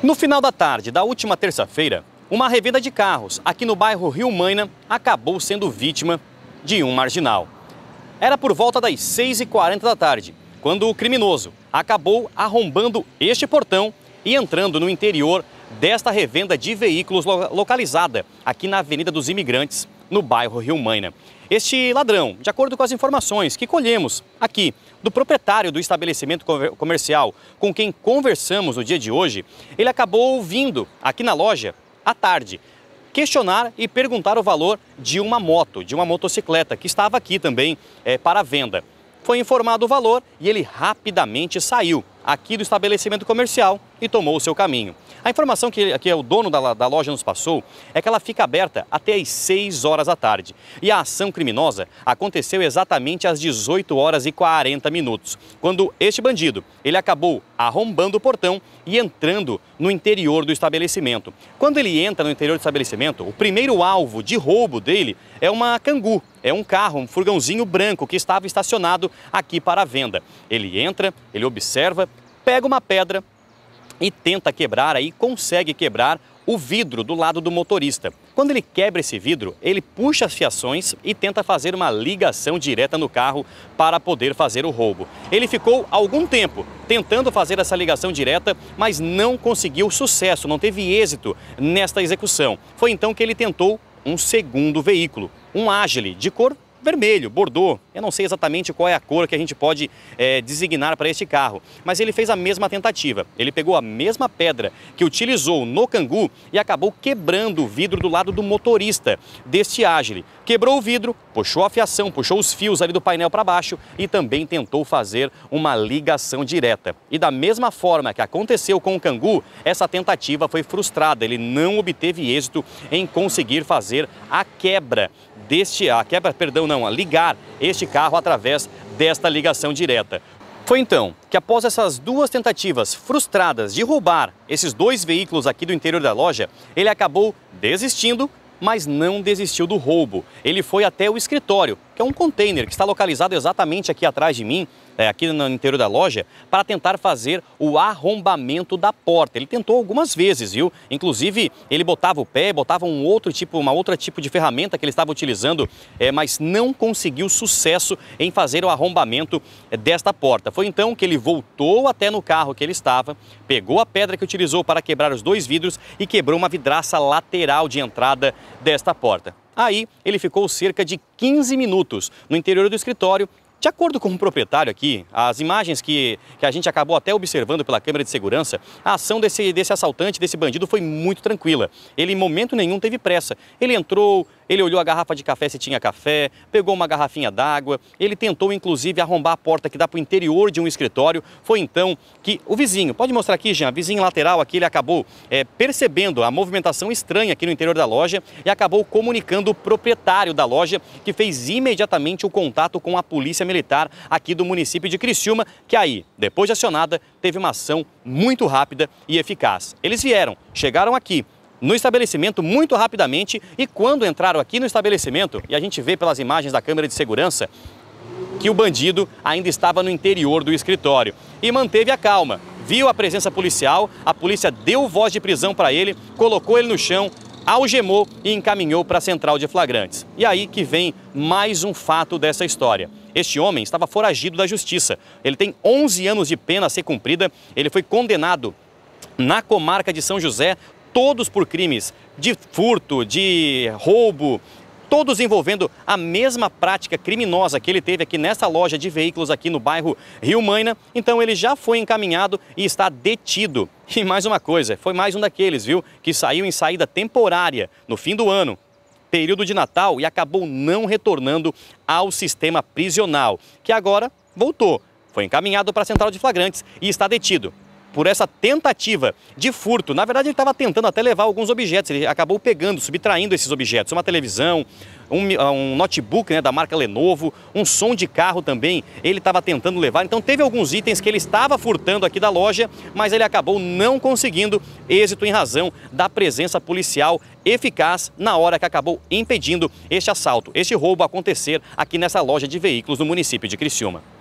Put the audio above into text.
No final da tarde da última terça-feira, uma revenda de carros aqui no bairro Rio Maina acabou sendo vítima de um marginal. Era por volta das 6h40 da tarde, quando o criminoso acabou arrombando este portão e entrando no interior desta revenda de veículos localizada aqui na Avenida dos Imigrantes, no bairro Rio Maina. Este ladrão, de acordo com as informações que colhemos aqui do proprietário do estabelecimento comercial com quem conversamos no dia de hoje, ele acabou vindo aqui na loja à tarde questionar e perguntar o valor de uma moto, de uma motocicleta que estava aqui também é, para venda. Foi informado o valor e ele rapidamente saiu aqui do estabelecimento comercial e tomou o seu caminho. A informação que, que é o dono da, da loja nos passou é que ela fica aberta até às 6 horas da tarde. E a ação criminosa aconteceu exatamente às 18 horas e 40 minutos, quando este bandido ele acabou arrombando o portão e entrando no interior do estabelecimento. Quando ele entra no interior do estabelecimento, o primeiro alvo de roubo dele é uma cangu, é um carro, um furgãozinho branco que estava estacionado aqui para a venda. Ele entra, ele observa, pega uma pedra, e tenta quebrar aí, consegue quebrar o vidro do lado do motorista. Quando ele quebra esse vidro, ele puxa as fiações e tenta fazer uma ligação direta no carro para poder fazer o roubo. Ele ficou algum tempo tentando fazer essa ligação direta, mas não conseguiu sucesso, não teve êxito nesta execução. Foi então que ele tentou um segundo veículo, um Agile de cor vermelho, bordô. Eu não sei exatamente qual é a cor que a gente pode é, designar para este carro, mas ele fez a mesma tentativa. Ele pegou a mesma pedra que utilizou no Cangu e acabou quebrando o vidro do lado do motorista deste Agile. Quebrou o vidro, puxou a fiação, puxou os fios ali do painel para baixo e também tentou fazer uma ligação direta. E da mesma forma que aconteceu com o Cangu, essa tentativa foi frustrada. Ele não obteve êxito em conseguir fazer a quebra deste, a quebra, perdão, não, a ligar este carro através desta ligação direta. Foi então que, após essas duas tentativas frustradas de roubar esses dois veículos aqui do interior da loja, ele acabou desistindo mas não desistiu do roubo. Ele foi até o escritório que é um container que está localizado exatamente aqui atrás de mim, é, aqui no interior da loja, para tentar fazer o arrombamento da porta. Ele tentou algumas vezes, viu? Inclusive, ele botava o pé, botava um outro tipo, uma outra tipo de ferramenta que ele estava utilizando, é, mas não conseguiu sucesso em fazer o arrombamento é, desta porta. Foi então que ele voltou até no carro que ele estava, pegou a pedra que utilizou para quebrar os dois vidros e quebrou uma vidraça lateral de entrada desta porta. Aí ele ficou cerca de 15 minutos no interior do escritório de acordo com o proprietário aqui, as imagens que, que a gente acabou até observando pela câmera de segurança, a ação desse, desse assaltante, desse bandido, foi muito tranquila. Ele, em momento nenhum, teve pressa. Ele entrou, ele olhou a garrafa de café se tinha café, pegou uma garrafinha d'água, ele tentou inclusive arrombar a porta que dá para o interior de um escritório. Foi então que o vizinho, pode mostrar aqui, Jean, vizinho lateral aqui, ele acabou é, percebendo a movimentação estranha aqui no interior da loja e acabou comunicando o proprietário da loja, que fez imediatamente o contato com a Polícia Militar aqui do município de Criciúma, que aí, depois de acionada, teve uma ação muito rápida e eficaz. Eles vieram, chegaram aqui, no estabelecimento muito rapidamente e quando entraram aqui no estabelecimento, e a gente vê pelas imagens da câmera de segurança, que o bandido ainda estava no interior do escritório e manteve a calma. Viu a presença policial, a polícia deu voz de prisão para ele, colocou ele no chão, algemou e encaminhou para a central de flagrantes. E aí que vem mais um fato dessa história. Este homem estava foragido da justiça. Ele tem 11 anos de pena a ser cumprida. Ele foi condenado na comarca de São José todos por crimes de furto, de roubo, todos envolvendo a mesma prática criminosa que ele teve aqui nessa loja de veículos aqui no bairro Rio Maina. Então ele já foi encaminhado e está detido. E mais uma coisa, foi mais um daqueles, viu, que saiu em saída temporária no fim do ano, período de Natal e acabou não retornando ao sistema prisional, que agora voltou. Foi encaminhado para a central de flagrantes e está detido por essa tentativa de furto. Na verdade, ele estava tentando até levar alguns objetos, ele acabou pegando, subtraindo esses objetos, uma televisão, um, ah, um notebook né, da marca Lenovo, um som de carro também, ele estava tentando levar. Então teve alguns itens que ele estava furtando aqui da loja, mas ele acabou não conseguindo êxito em razão da presença policial eficaz na hora que acabou impedindo este assalto, este roubo acontecer aqui nessa loja de veículos no município de Criciúma.